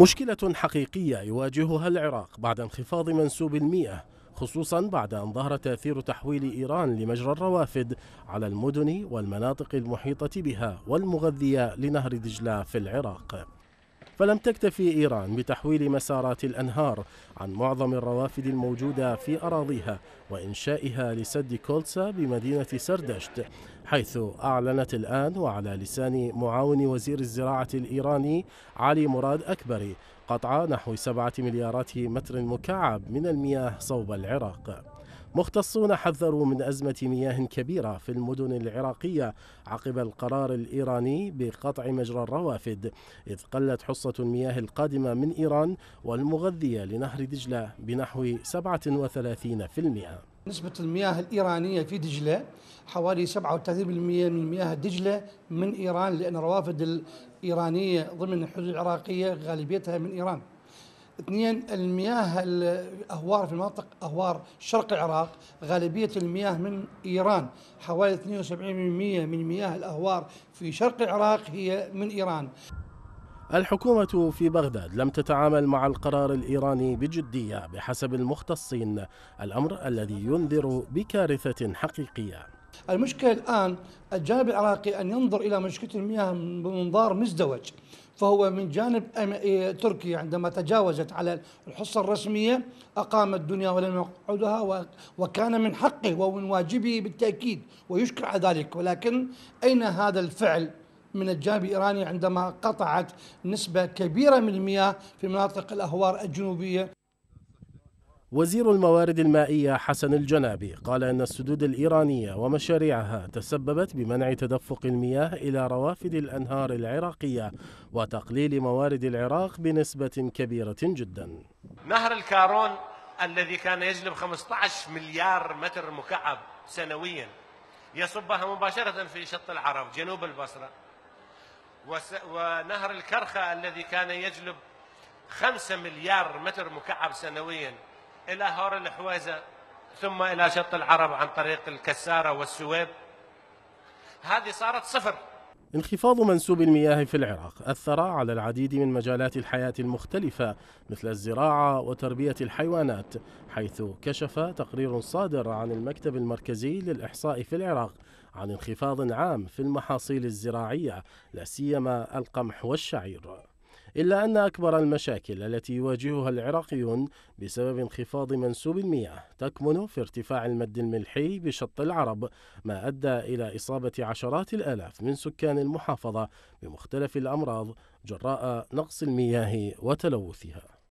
مشكلة حقيقية يواجهها العراق بعد انخفاض منسوب المياه خصوصا بعد أن ظهر تأثير تحويل إيران لمجرى الروافد على المدن والمناطق المحيطة بها والمغذية لنهر دجلة في العراق فلم تكتفي إيران بتحويل مسارات الأنهار عن معظم الروافد الموجودة في أراضيها وإنشائها لسد كولتسا بمدينة سردشت حيث أعلنت الآن وعلى لسان معاون وزير الزراعة الإيراني علي مراد أكبري قطع نحو سبعة مليارات متر مكعب من المياه صوب العراق مختصون حذروا من أزمة مياه كبيرة في المدن العراقية عقب القرار الإيراني بقطع مجرى الروافد إذ قلت حصة المياه القادمة من إيران والمغذية لنهر دجلة بنحو 37% نسبة المياه الإيرانية في دجلة حوالي 37% من مياه دجلة من إيران لأن الروافد الإيرانية ضمن الحدود العراقية غالبيتها من إيران اثنين المياه الاهوار في المنطقة اهوار شرق العراق غالبيه المياه من ايران حوالي 72% من مياه الاهوار في شرق العراق هي من ايران الحكومة في بغداد لم تتعامل مع القرار الإيراني بجدية بحسب المختصين الأمر الذي ينذر بكارثة حقيقية المشكلة الآن الجانب العراقي أن ينظر إلى مشكلة المياه بمنظار مزدوج فهو من جانب إيه، تركيا عندما تجاوزت على الحصة الرسمية أقام الدنيا ولم يقعدها وكان من حقه ومن واجبه بالتأكيد ويشكر على ذلك ولكن أين هذا الفعل من الجانب الإيراني عندما قطعت نسبة كبيرة من المياه في مناطق الأهوار الجنوبية وزير الموارد المائية حسن الجنابي قال أن السدود الإيرانية ومشاريعها تسببت بمنع تدفق المياه إلى روافد الأنهار العراقية وتقليل موارد العراق بنسبة كبيرة جدا نهر الكارون الذي كان يجلب 15 مليار متر مكعب سنويا يصبها مباشرة في شط العرب جنوب البصرة ونهر الكرخة الذي كان يجلب 5 مليار متر مكعب سنويا إلى هور الحويزة ثم إلى شط العرب عن طريق الكسارة والسويب هذه صارت صفر انخفاض منسوب المياه في العراق أثر على العديد من مجالات الحياة المختلفة مثل الزراعة وتربية الحيوانات حيث كشف تقرير صادر عن المكتب المركزي للإحصاء في العراق عن انخفاض عام في المحاصيل الزراعية لا سيما القمح والشعير إلا أن أكبر المشاكل التي يواجهها العراقيون بسبب انخفاض منسوب المياه تكمن في ارتفاع المد الملحي بشط العرب ما أدى إلى إصابة عشرات الآلاف من سكان المحافظة بمختلف الأمراض جراء نقص المياه وتلوثها